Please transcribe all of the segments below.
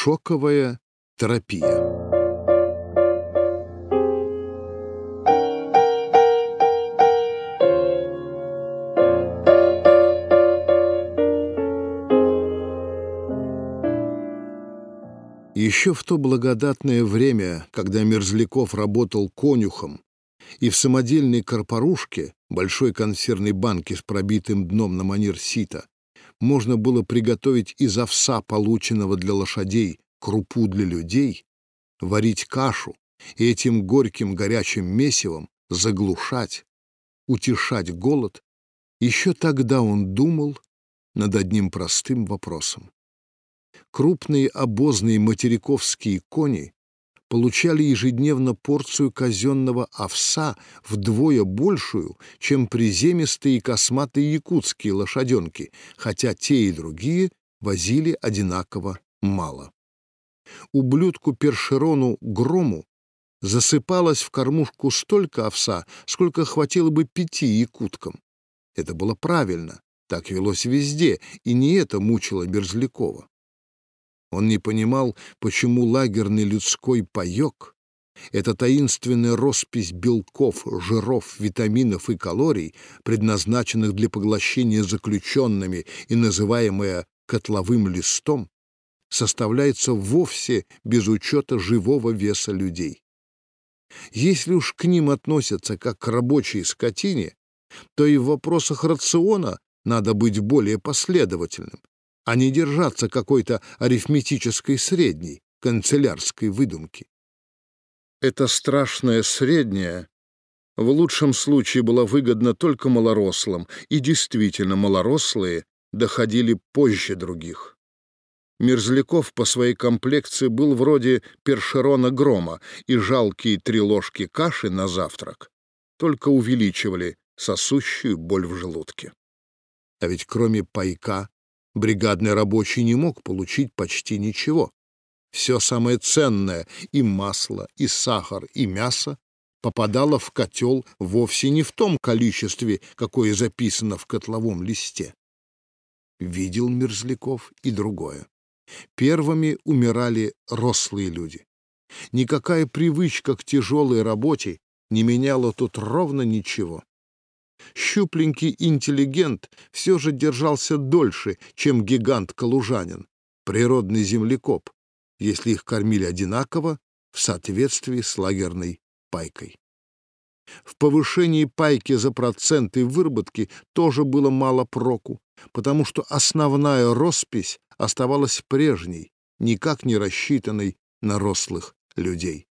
Шоковая терапия. Еще в то благодатное время, когда Мерзляков работал конюхом, и в самодельной корпорушке, большой консервной банке с пробитым дном на манер сита, можно было приготовить из овса, полученного для лошадей, крупу для людей, варить кашу и этим горьким горячим месивом заглушать, утешать голод, еще тогда он думал над одним простым вопросом. Крупные обозные материковские кони получали ежедневно порцию казенного овса вдвое большую, чем приземистые и косматые якутские лошаденки, хотя те и другие возили одинаково мало. Ублюдку Першерону Грому засыпалось в кормушку столько овса, сколько хватило бы пяти якуткам. Это было правильно, так велось везде, и не это мучило Мерзлякова. Он не понимал, почему лагерный людской паёк — это таинственная роспись белков, жиров, витаминов и калорий, предназначенных для поглощения заключенными и называемая котловым листом, составляется вовсе без учета живого веса людей. Если уж к ним относятся как к рабочей скотине, то и в вопросах рациона надо быть более последовательным, а не держаться какой-то арифметической средней, канцелярской выдумки. Эта страшная средняя в лучшем случае была выгодна только малорослым, и действительно малорослые доходили позже других. Мерзляков по своей комплекции был вроде першерона грома, и жалкие три ложки каши на завтрак только увеличивали сосущую боль в желудке. А ведь кроме пайка бригадный рабочий не мог получить почти ничего. Все самое ценное — и масло, и сахар, и мясо — попадало в котел вовсе не в том количестве, какое записано в котловом листе. Видел Мерзляков и другое. Первыми умирали рослые люди. Никакая привычка к тяжелой работе не меняла тут ровно ничего. Щупленький интеллигент все же держался дольше, чем гигант-калужанин, природный землекоп, если их кормили одинаково в соответствии с лагерной пайкой. В повышении пайки за проценты выработки тоже было мало проку, потому что основная роспись оставалась прежней, никак не рассчитанной на рослых людей.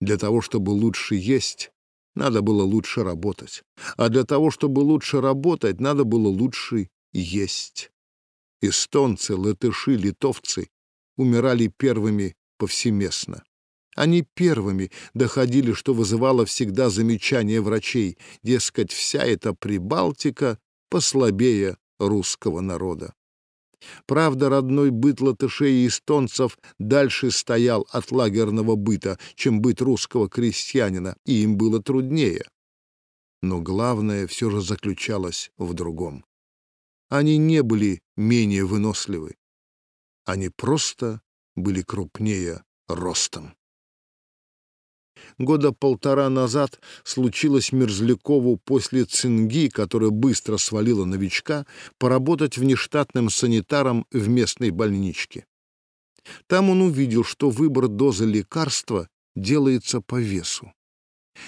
Для того, чтобы лучше есть, надо было лучше работать. А для того, чтобы лучше работать, надо было лучше есть. Эстонцы, латыши, литовцы умирали первыми повсеместно. Они первыми доходили, что вызывало всегда замечания врачей, дескать, вся эта Прибалтика послабее русского народа. Правда, родной быт латышей и эстонцев дальше стоял от лагерного быта, чем быт русского крестьянина, и им было труднее. Но главное все же заключалось в другом. Они не были менее выносливы. Они просто были крупнее ростом. Года полтора назад случилось Мерзлякову после цинги, которая быстро свалила новичка, поработать внештатным санитаром в местной больничке. Там он увидел, что выбор дозы лекарства делается по весу.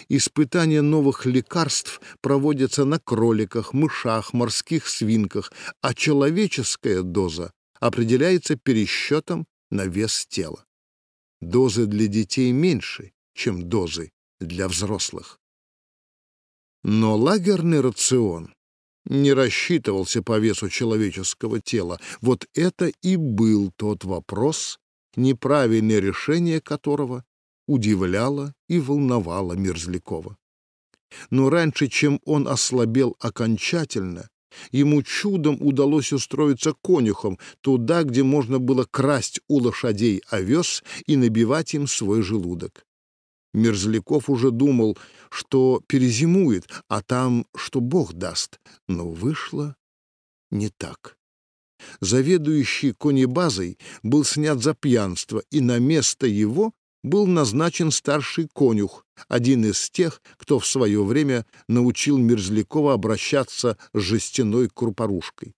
Испытания новых лекарств проводятся на кроликах, мышах, морских свинках, а человеческая доза определяется пересчетом на вес тела. Дозы для детей меньше, чем дозы для взрослых. Но лагерный рацион не рассчитывался по весу человеческого тела. Вот это и был тот вопрос, неправильное решение которого удивляло и волновало Мерзлякова. Но раньше, чем он ослабел окончательно, ему чудом удалось устроиться конюхом туда, где можно было красть у лошадей овес и набивать им свой желудок. Мерзляков уже думал, что перезимует, а там, что Бог даст. Но вышло не так. Заведующий конебазой был снят за пьянство, и на место его был назначен старший конюх, один из тех, кто в свое время научил Мерзлякова обращаться с жестяной крупорушкой.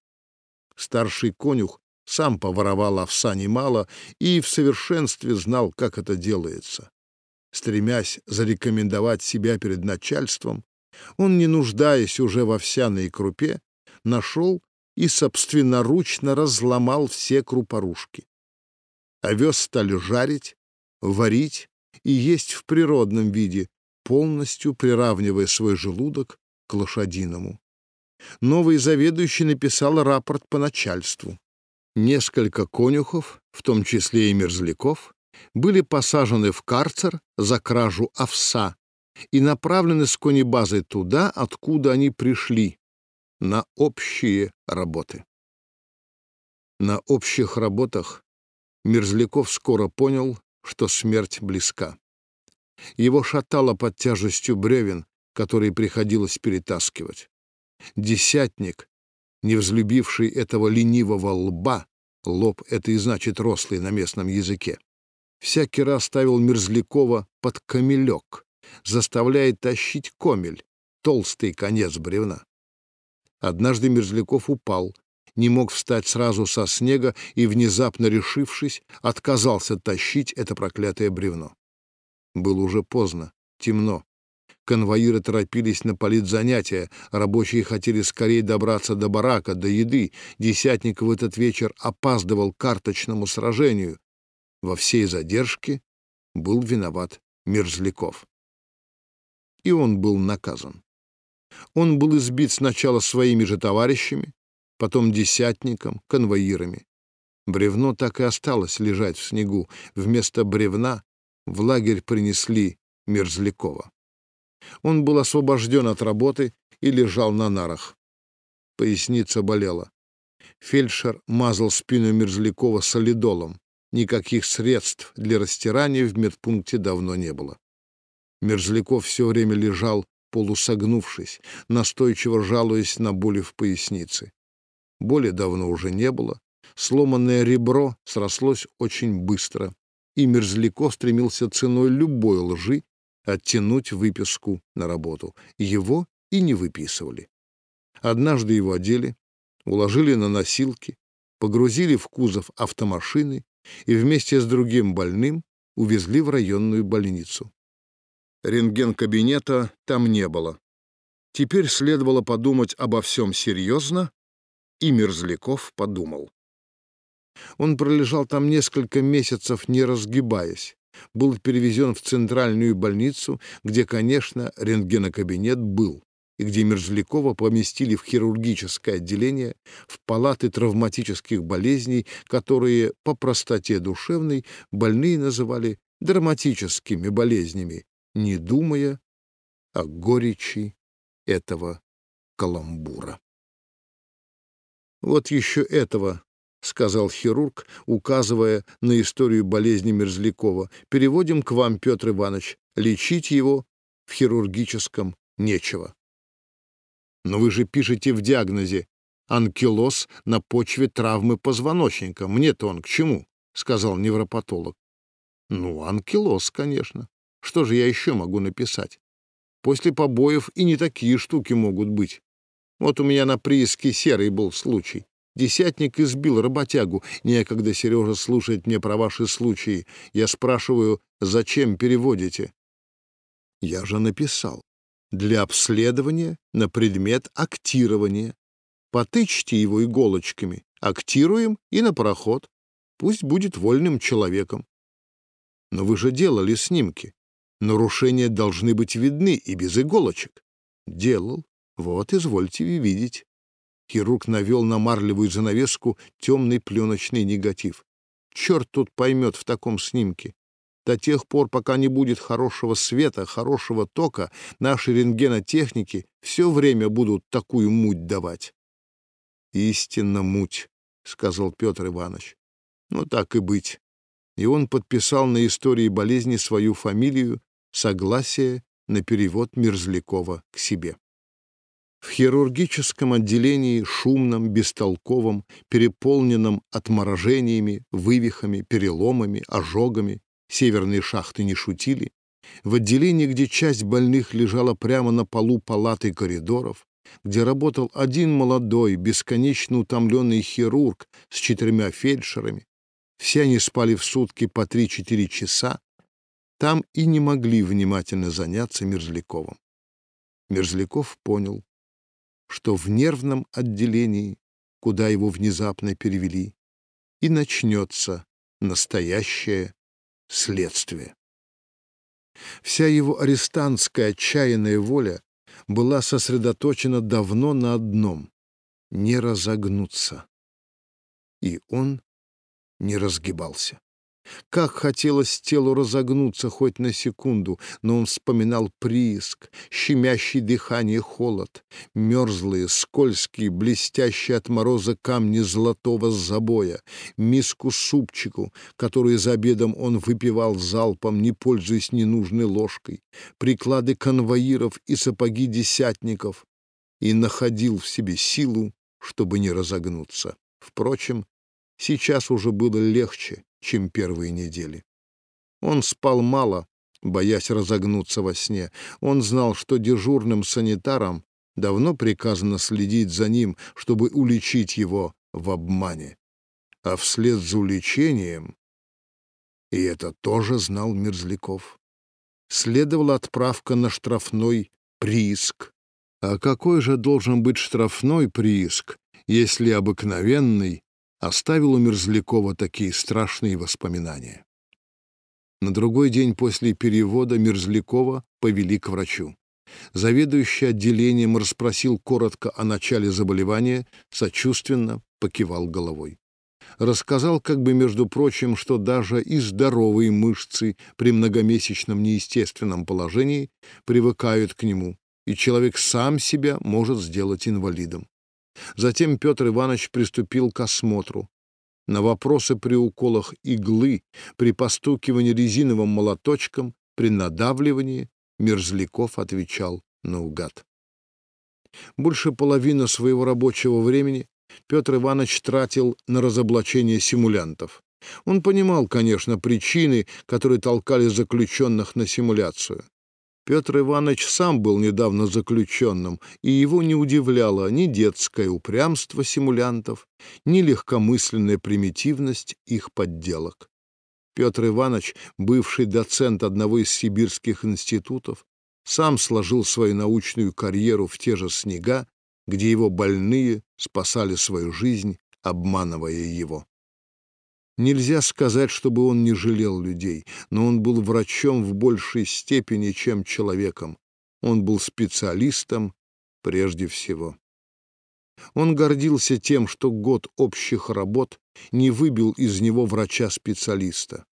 Старший конюх сам поворовал овса немало и в совершенстве знал, как это делается стремясь зарекомендовать себя перед начальством, он, не нуждаясь уже в овсяной крупе, нашел и собственноручно разломал все крупорушки. Овес стали жарить, варить и есть в природном виде, полностью приравнивая свой желудок к лошадиному. Новый заведующий написал рапорт по начальству. Несколько конюхов, в том числе и мерзляков, были посажены в карцер за кражу овса и направлены с конебазой туда, откуда они пришли, на общие работы. На общих работах Мерзляков скоро понял, что смерть близка. Его шатало под тяжестью бревен, которые приходилось перетаскивать. Десятник, не взлюбивший этого ленивого лба, лоб — это и значит рослый на местном языке, всякий раз ставил Мерзлякова под камелек, заставляя тащить комель, толстый конец бревна. Однажды Мерзляков упал, не мог встать сразу со снега и, внезапно решившись, отказался тащить это проклятое бревно. Было уже поздно, темно. Конвоиры торопились на политзанятия, рабочие хотели скорее добраться до барака, до еды. Десятников в этот вечер опаздывал к карточному сражению. Во всей задержке был виноват Мерзляков. И он был наказан. Он был избит сначала своими же товарищами, потом десятником, конвоирами. Бревно так и осталось лежать в снегу. Вместо бревна в лагерь принесли Мерзлякова. Он был освобожден от работы и лежал на нарах. Поясница болела. Фельдшер мазал спину Мерзлякова солидолом никаких средств для растирания в медпункте давно не было. Мерзляков все время лежал, полусогнувшись, настойчиво жалуясь на боли в пояснице. Боли давно уже не было, сломанное ребро срослось очень быстро, и Мерзляков стремился ценой любой лжи оттянуть выписку на работу. Его и не выписывали. Однажды его одели, уложили на носилки, погрузили в кузов автомашины и вместе с другим больным увезли в районную больницу. Рентген-кабинета там не было. Теперь следовало подумать обо всем серьезно, и Мерзляков подумал. Он пролежал там несколько месяцев, не разгибаясь. Был перевезен в центральную больницу, где, конечно, рентгенокабинет был и где Мерзлякова поместили в хирургическое отделение, в палаты травматических болезней, которые по простоте душевной больные называли драматическими болезнями, не думая о горечи этого каламбура. «Вот еще этого», — сказал хирург, указывая на историю болезни Мерзлякова. «Переводим к вам, Петр Иванович. Лечить его в хирургическом нечего». Но вы же пишете в диагнозе «анкилоз на почве травмы позвоночника». Мне-то он к чему?» — сказал невропатолог. «Ну, анкилоз, конечно. Что же я еще могу написать? После побоев и не такие штуки могут быть. Вот у меня на прииске серый был случай. Десятник избил работягу. Некогда, Сережа, слушать мне про ваши случаи. Я спрашиваю, зачем переводите? Я же написал для обследования на предмет актирования. Потычьте его иголочками, актируем и на пароход. Пусть будет вольным человеком. Но вы же делали снимки. Нарушения должны быть видны и без иголочек. Делал. Вот, извольте видеть. Хирург навел на марлевую занавеску темный пленочный негатив. Черт тут поймет в таком снимке. До тех пор, пока не будет хорошего света, хорошего тока, наши рентгенотехники все время будут такую муть давать. «Истинно муть», — сказал Петр Иванович. «Ну, так и быть». И он подписал на истории болезни свою фамилию «Согласие на перевод Мерзлякова к себе». В хирургическом отделении, шумном, бестолковом, переполненном отморожениями, вывихами, переломами, ожогами, Северные шахты не шутили. В отделении, где часть больных лежала прямо на полу палаты коридоров, где работал один молодой, бесконечно утомленный хирург с четырьмя фельдшерами, все они спали в сутки по 3-4 часа, там и не могли внимательно заняться Мерзляковым. Мерзляков понял, что в нервном отделении, куда его внезапно перевели, и начнется настоящая следствие. Вся его арестантская отчаянная воля была сосредоточена давно на одном — не разогнуться. И он не разгибался. Как хотелось телу разогнуться хоть на секунду, но он вспоминал прииск, щемящий дыхание холод, мерзлые, скользкие, блестящие от мороза камни золотого забоя, миску супчику, которую за обедом он выпивал залпом, не пользуясь ненужной ложкой, приклады конвоиров и сапоги десятников, и находил в себе силу, чтобы не разогнуться. Впрочем, Сейчас уже было легче, чем первые недели. Он спал мало, боясь разогнуться во сне. Он знал, что дежурным санитарам давно приказано следить за ним, чтобы уличить его в обмане. А вслед за уличением, и это тоже знал Мерзляков, следовала отправка на штрафной прииск. А какой же должен быть штрафной прииск, если обыкновенный оставил у Мерзлякова такие страшные воспоминания. На другой день после перевода Мерзлякова повели к врачу. Заведующий отделением расспросил коротко о начале заболевания, сочувственно покивал головой. Рассказал, как бы, между прочим, что даже и здоровые мышцы при многомесячном неестественном положении привыкают к нему, и человек сам себя может сделать инвалидом. Затем Петр Иванович приступил к осмотру. На вопросы при уколах иглы, при постукивании резиновым молоточком, при надавливании Мерзляков отвечал наугад. Больше половины своего рабочего времени Петр Иванович тратил на разоблачение симулянтов. Он понимал, конечно, причины, которые толкали заключенных на симуляцию. Петр Иванович сам был недавно заключенным, и его не удивляло ни детское упрямство симулянтов, ни легкомысленная примитивность их подделок. Петр Иванович, бывший доцент одного из сибирских институтов, сам сложил свою научную карьеру в те же снега, где его больные спасали свою жизнь, обманывая его. Нельзя сказать, чтобы он не жалел людей, но он был врачом в большей степени, чем человеком. Он был специалистом прежде всего. Он гордился тем, что год общих работ не выбил из него врача-специалиста.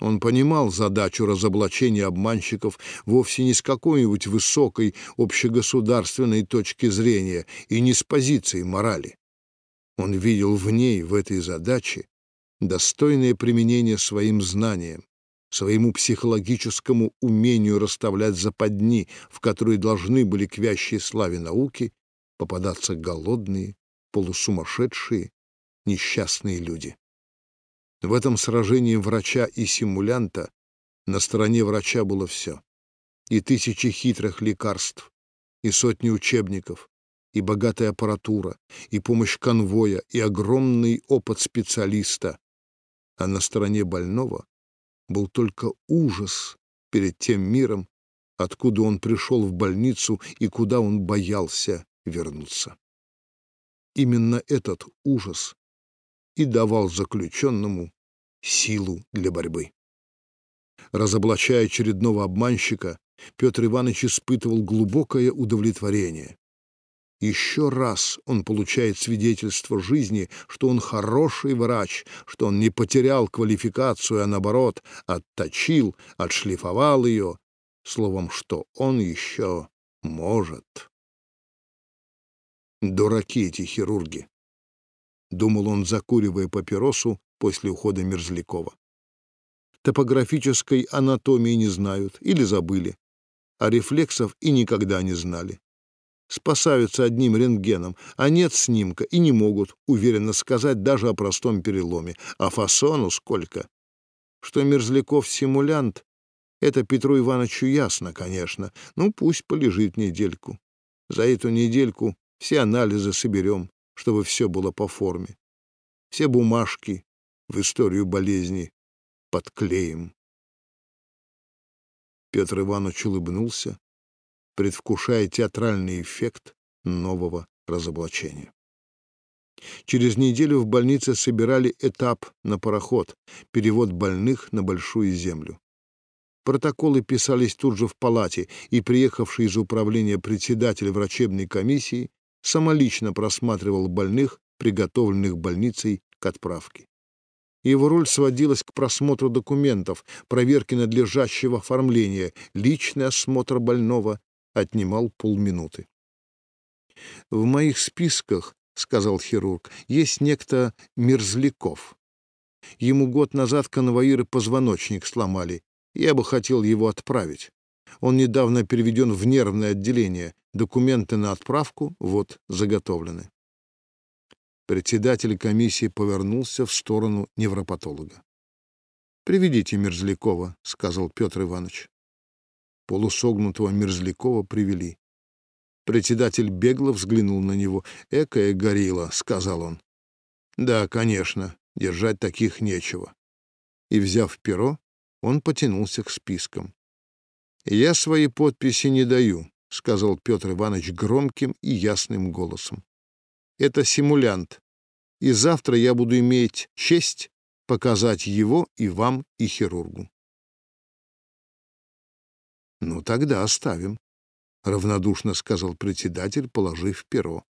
Он понимал задачу разоблачения обманщиков вовсе не с какой-нибудь высокой общегосударственной точки зрения и не с позиции морали. Он видел в ней, в этой задаче, достойное применение своим знаниям, своему психологическому умению расставлять западни, в которые должны были к вящей славе науки попадаться голодные, полусумасшедшие, несчастные люди. В этом сражении врача и симулянта на стороне врача было все. И тысячи хитрых лекарств, и сотни учебников, и богатая аппаратура, и помощь конвоя, и огромный опыт специалиста, а на стороне больного был только ужас перед тем миром, откуда он пришел в больницу и куда он боялся вернуться. Именно этот ужас и давал заключенному силу для борьбы. Разоблачая очередного обманщика, Петр Иванович испытывал глубокое удовлетворение. Еще раз он получает свидетельство жизни, что он хороший врач, что он не потерял квалификацию, а наоборот, отточил, отшлифовал ее, словом, что он еще может. Дураки эти хирурги, — думал он, закуривая папиросу после ухода Мерзлякова. Топографической анатомии не знают или забыли, а рефлексов и никогда не знали спасаются одним рентгеном, а нет снимка и не могут уверенно сказать даже о простом переломе. А фасону сколько? Что Мерзляков симулянт, это Петру Ивановичу ясно, конечно. Ну, пусть полежит недельку. За эту недельку все анализы соберем, чтобы все было по форме. Все бумажки в историю болезни подклеим. Петр Иванович улыбнулся предвкушая театральный эффект нового разоблачения. Через неделю в больнице собирали этап на пароход, перевод больных на Большую землю. Протоколы писались тут же в палате, и приехавший из управления председатель врачебной комиссии самолично просматривал больных, приготовленных больницей к отправке. Его роль сводилась к просмотру документов, проверке надлежащего оформления, личный осмотр больного, отнимал полминуты. «В моих списках, — сказал хирург, — есть некто Мерзляков. Ему год назад конвоиры позвоночник сломали. Я бы хотел его отправить. Он недавно переведен в нервное отделение. Документы на отправку вот заготовлены». Председатель комиссии повернулся в сторону невропатолога. «Приведите Мерзлякова», — сказал Петр Иванович. Полусогнутого Мерзлякова привели. Председатель бегло взглянул на него. «Экая горилла», — сказал он. «Да, конечно, держать таких нечего». И, взяв перо, он потянулся к спискам. «Я свои подписи не даю», — сказал Петр Иванович громким и ясным голосом. «Это симулянт, и завтра я буду иметь честь показать его и вам, и хирургу». «Ну, тогда оставим», — равнодушно сказал председатель, положив перо.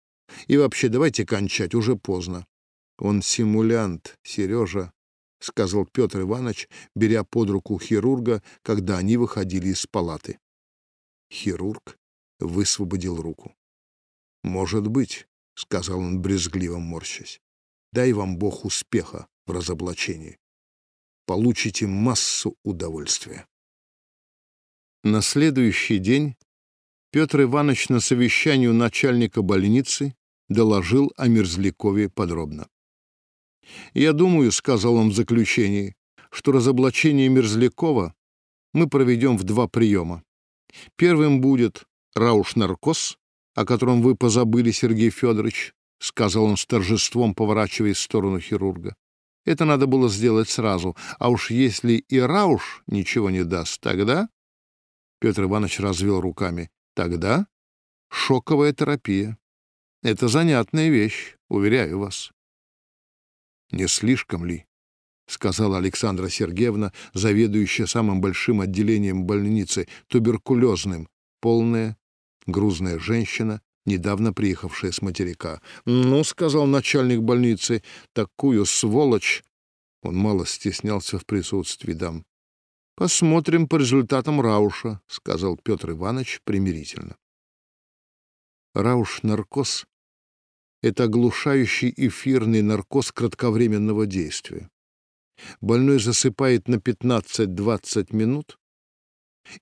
«И вообще, давайте кончать, уже поздно». «Он симулянт, Сережа», — сказал Петр Иванович, беря под руку хирурга, когда они выходили из палаты. Хирург высвободил руку. «Может быть», — сказал он брезгливо морщась, — «дай вам Бог успеха в разоблачении. Получите массу удовольствия». На следующий день Петр Иванович на совещании у начальника больницы доложил о Мерзлякове подробно. «Я думаю», — сказал он в заключении, — «что разоблачение Мерзлякова мы проведем в два приема. Первым будет рауш-наркоз, о котором вы позабыли, Сергей Федорович», — сказал он с торжеством, поворачиваясь в сторону хирурга. «Это надо было сделать сразу, а уж если и рауш ничего не даст, тогда Петр Иванович развел руками. «Тогда шоковая терапия. Это занятная вещь, уверяю вас». «Не слишком ли?» — сказала Александра Сергеевна, заведующая самым большим отделением больницы, туберкулезным, полная, грузная женщина, недавно приехавшая с материка. «Ну, — сказал начальник больницы, — такую сволочь!» Он мало стеснялся в присутствии дам. «Посмотрим по результатам Рауша», — сказал Петр Иванович примирительно. Рауш-наркоз — это оглушающий эфирный наркоз кратковременного действия. Больной засыпает на 15-20 минут,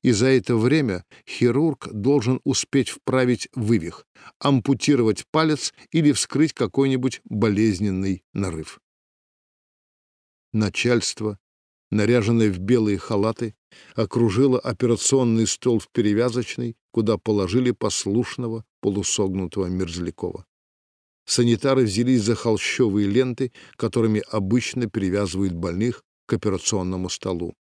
и за это время хирург должен успеть вправить вывих, ампутировать палец или вскрыть какой-нибудь болезненный нарыв. Начальство наряженная в белые халаты, окружила операционный стол в перевязочной, куда положили послушного полусогнутого Мерзлякова. Санитары взялись за холщовые ленты, которыми обычно перевязывают больных к операционному столу.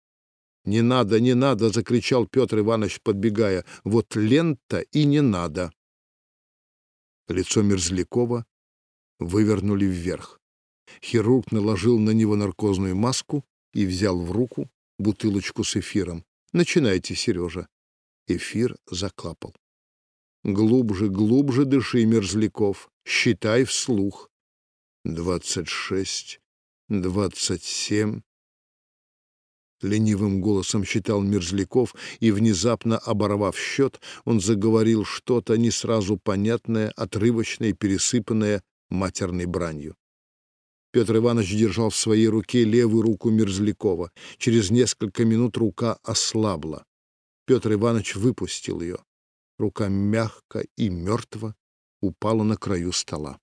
«Не надо, не надо!» — закричал Петр Иванович, подбегая. «Вот лента и не надо!» Лицо Мерзлякова вывернули вверх. Хирург наложил на него наркозную маску и взял в руку бутылочку с эфиром. «Начинайте, Сережа». Эфир закапал. «Глубже, глубже дыши, Мерзляков. Считай вслух. Двадцать шесть, двадцать семь». Ленивым голосом считал Мерзляков, и, внезапно оборвав счет, он заговорил что-то не сразу понятное, отрывочное, пересыпанное матерной бранью. Петр Иванович держал в своей руке левую руку Мерзлякова. Через несколько минут рука ослабла. Петр Иванович выпустил ее. Рука мягко и мертво упала на краю стола.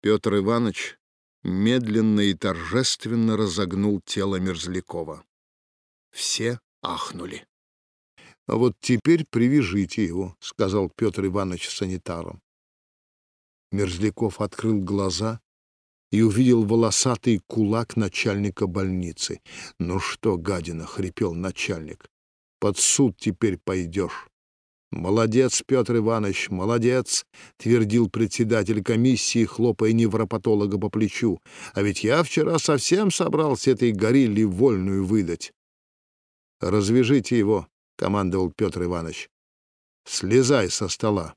Петр Иванович медленно и торжественно разогнул тело Мерзлякова. Все ахнули. — А вот теперь привяжите его, — сказал Петр Иванович санитару. Мерзляков открыл глаза и увидел волосатый кулак начальника больницы. «Ну что, гадина!» — хрипел начальник. «Под суд теперь пойдешь». «Молодец, Петр Иванович, молодец!» — твердил председатель комиссии, хлопая невропатолога по плечу. «А ведь я вчера совсем собрался этой горилле вольную выдать». «Развяжите его», — командовал Петр Иванович. «Слезай со стола».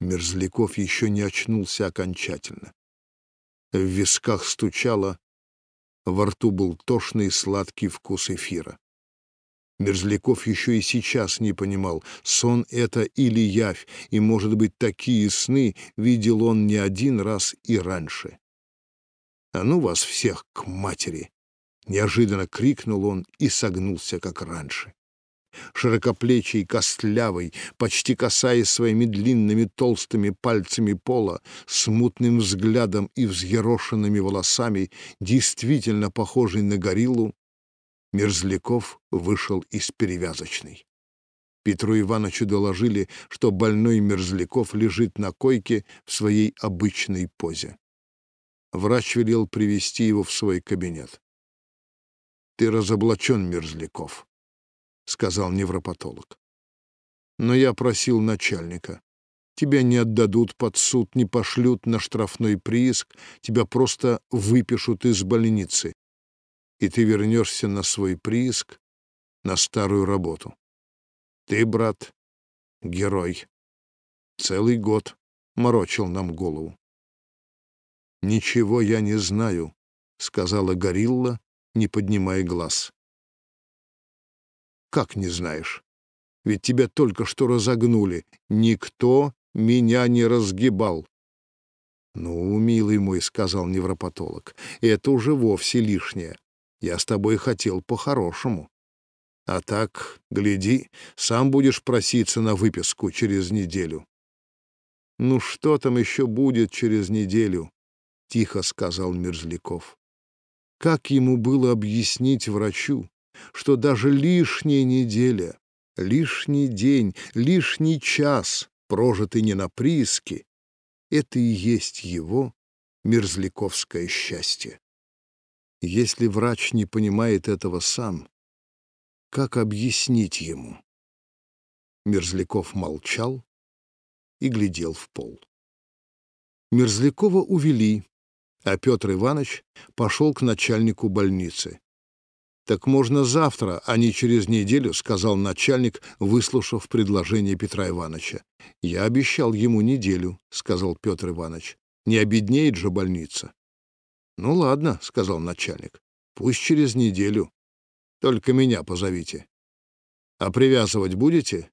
Мерзляков еще не очнулся окончательно в висках стучало, во рту был тошный сладкий вкус эфира. Мерзляков еще и сейчас не понимал, сон это или явь, и, может быть, такие сны видел он не один раз и раньше. «А ну вас всех к матери!» — неожиданно крикнул он и согнулся, как раньше широкоплечий, костлявый, почти касаясь своими длинными толстыми пальцами пола, с мутным взглядом и взъерошенными волосами, действительно похожий на гориллу, Мерзляков вышел из перевязочной. Петру Ивановичу доложили, что больной Мерзляков лежит на койке в своей обычной позе. Врач велел привести его в свой кабинет. «Ты разоблачен, Мерзляков», сказал невропатолог. Но я просил начальника. Тебя не отдадут под суд, не пошлют на штрафной прииск, тебя просто выпишут из больницы, и ты вернешься на свой прииск, на старую работу. Ты, брат, герой. Целый год морочил нам голову. «Ничего я не знаю», — сказала горилла, не поднимая глаз. Как не знаешь? Ведь тебя только что разогнули. Никто меня не разгибал. «Ну, милый мой», — сказал невропатолог, — «это уже вовсе лишнее. Я с тобой хотел по-хорошему. А так, гляди, сам будешь проситься на выписку через неделю». «Ну что там еще будет через неделю?» — тихо сказал Мерзляков. Как ему было объяснить врачу, что даже лишняя неделя, лишний день, лишний час, прожитый не на прииске, это и есть его мерзляковское счастье. Если врач не понимает этого сам, как объяснить ему? Мерзляков молчал и глядел в пол. Мерзлякова увели, а Петр Иванович пошел к начальнику больницы. «Так можно завтра, а не через неделю», — сказал начальник, выслушав предложение Петра Ивановича. «Я обещал ему неделю», — сказал Петр Иванович. «Не обеднеет же больница». «Ну ладно», — сказал начальник. «Пусть через неделю. Только меня позовите». «А привязывать будете?»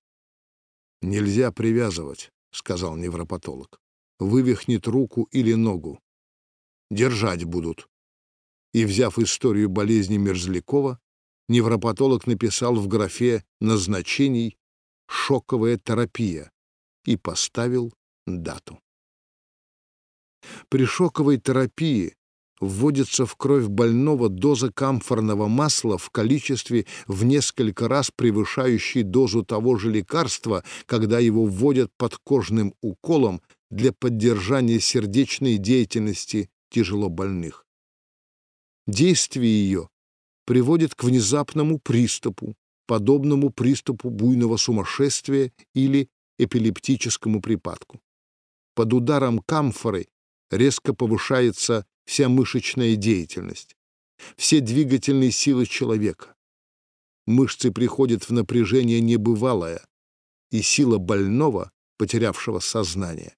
«Нельзя привязывать», — сказал невропатолог. «Вывихнет руку или ногу. Держать будут» и, взяв историю болезни Мерзлякова, невропатолог написал в графе назначений «шоковая терапия» и поставил дату. При шоковой терапии вводится в кровь больного доза камфорного масла в количестве в несколько раз превышающей дозу того же лекарства, когда его вводят подкожным уколом для поддержания сердечной деятельности тяжелобольных. Действие ее приводит к внезапному приступу, подобному приступу буйного сумасшествия или эпилептическому припадку. Под ударом камфоры резко повышается вся мышечная деятельность, все двигательные силы человека. Мышцы приходят в напряжение небывалое, и сила больного, потерявшего сознание,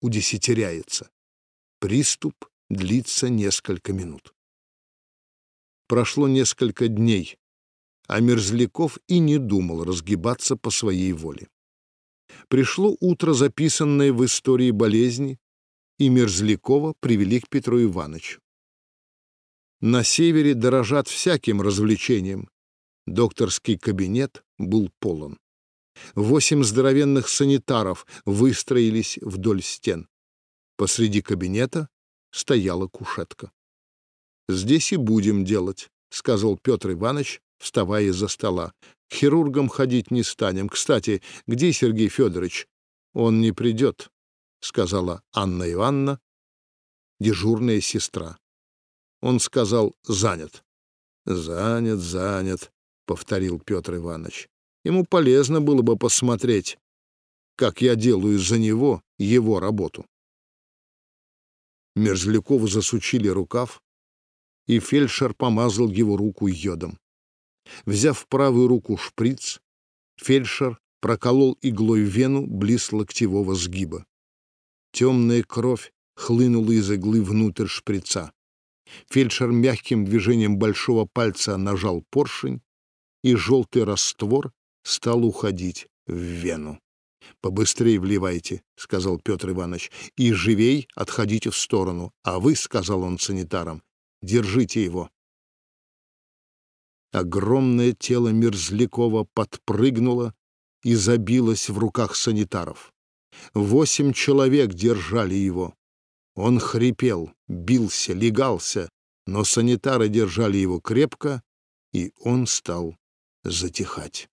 удесятеряется. Приступ длится несколько минут. Прошло несколько дней, а Мерзляков и не думал разгибаться по своей воле. Пришло утро, записанное в истории болезни, и Мерзлякова привели к Петру Ивановичу. На севере дорожат всяким развлечением. Докторский кабинет был полон. Восемь здоровенных санитаров выстроились вдоль стен. Посреди кабинета стояла кушетка здесь и будем делать», — сказал Петр Иванович, вставая из-за стола. «К хирургам ходить не станем. Кстати, где Сергей Федорович?» «Он не придет», — сказала Анна Ивановна, дежурная сестра. Он сказал «занят». «Занят, занят», — повторил Петр Иванович. «Ему полезно было бы посмотреть, как я делаю за него его работу». Мерзлякову засучили рукав, и фельдшер помазал его руку йодом. Взяв правую руку шприц, фельдшер проколол иглой вену близ локтевого сгиба. Темная кровь хлынула из иглы внутрь шприца. Фельдшер мягким движением большого пальца нажал поршень, и желтый раствор стал уходить в вену. «Побыстрее вливайте», — сказал Петр Иванович, — «и живей отходите в сторону. А вы, — сказал он санитарам, Держите его!» Огромное тело Мерзлякова подпрыгнуло и забилось в руках санитаров. Восемь человек держали его. Он хрипел, бился, легался, но санитары держали его крепко, и он стал затихать.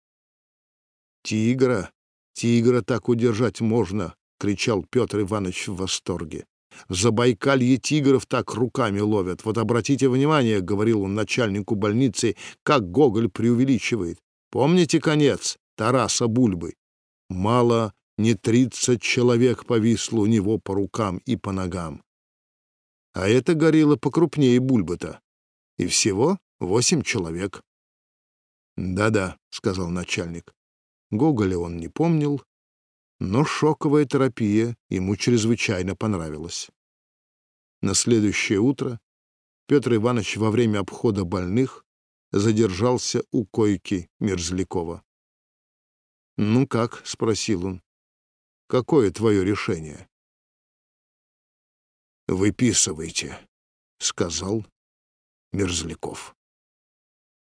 «Тигра! Тигра так удержать можно!» — кричал Петр Иванович в восторге. Забайкалье тигров так руками ловят. Вот обратите внимание, — говорил он начальнику больницы, — как Гоголь преувеличивает. Помните конец Тараса Бульбы? Мало не тридцать человек повисло у него по рукам и по ногам. А это горело покрупнее Бульбы-то. И всего восемь человек. «Да-да», — сказал начальник. Гоголя он не помнил, но шоковая терапия ему чрезвычайно понравилась. На следующее утро Петр Иванович во время обхода больных задержался у койки Мерзлякова. «Ну как?» — спросил он. «Какое твое решение?» «Выписывайте», — сказал Мерзляков.